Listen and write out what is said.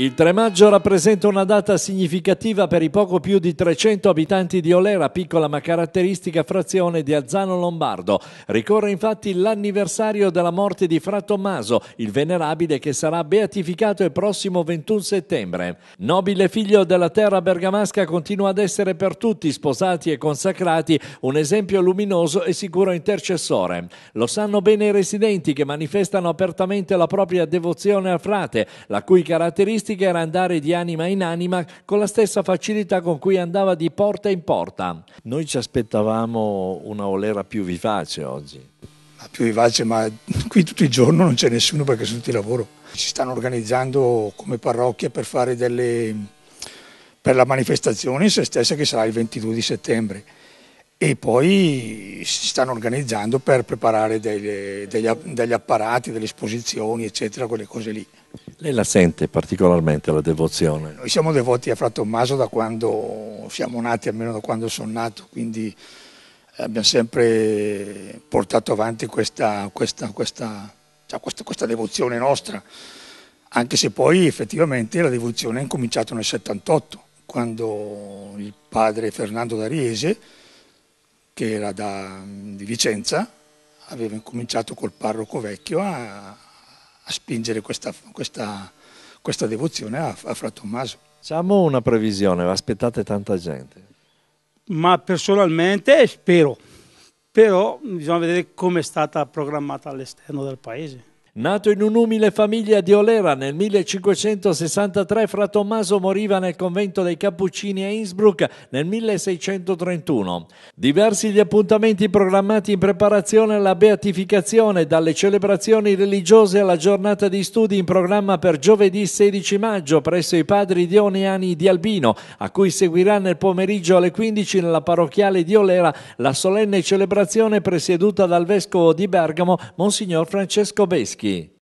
Il 3 maggio rappresenta una data significativa per i poco più di 300 abitanti di Olera, piccola ma caratteristica frazione di Azzano Lombardo. Ricorre infatti l'anniversario della morte di Fra Tommaso, il venerabile che sarà beatificato il prossimo 21 settembre. Nobile figlio della terra bergamasca continua ad essere per tutti, sposati e consacrati, un esempio luminoso e sicuro intercessore. Lo sanno bene i residenti che manifestano apertamente la propria devozione al frate, la cui caratteristica domestiche era andare di anima in anima con la stessa facilità con cui andava di porta in porta. Noi ci aspettavamo una Olera più vivace oggi. La più vivace, ma qui tutto il giorno non c'è nessuno perché sono tutti lavoro. Si stanno organizzando come parrocchia per fare delle per la manifestazione in se stessa che sarà il 22 di settembre e poi si stanno organizzando per preparare delle, degli, degli apparati, delle esposizioni, eccetera, quelle cose lì. Lei la sente particolarmente la devozione? Noi siamo devoti a Fra Tommaso da quando siamo nati, almeno da quando sono nato, quindi abbiamo sempre portato avanti questa, questa, questa, cioè questa, questa devozione nostra, anche se poi effettivamente la devozione è incominciata nel 78, quando il padre Fernando d'Ariese, che era da, di Vicenza, aveva incominciato col parroco vecchio a a spingere questa, questa, questa devozione a, a Fra Tommaso. Facciamo una previsione, aspettate tanta gente. Ma personalmente spero, però bisogna vedere come è stata programmata all'esterno del paese. Nato in un'umile famiglia di Olera nel 1563, fra Tommaso moriva nel convento dei Cappuccini a Innsbruck nel 1631. Diversi gli appuntamenti programmati in preparazione alla beatificazione, dalle celebrazioni religiose alla giornata di studi in programma per giovedì 16 maggio presso i padri dioniani di Albino, a cui seguirà nel pomeriggio alle 15 nella parrocchiale di Olera la solenne celebrazione presieduta dal vescovo di Bergamo, Monsignor Francesco Beschi. 여기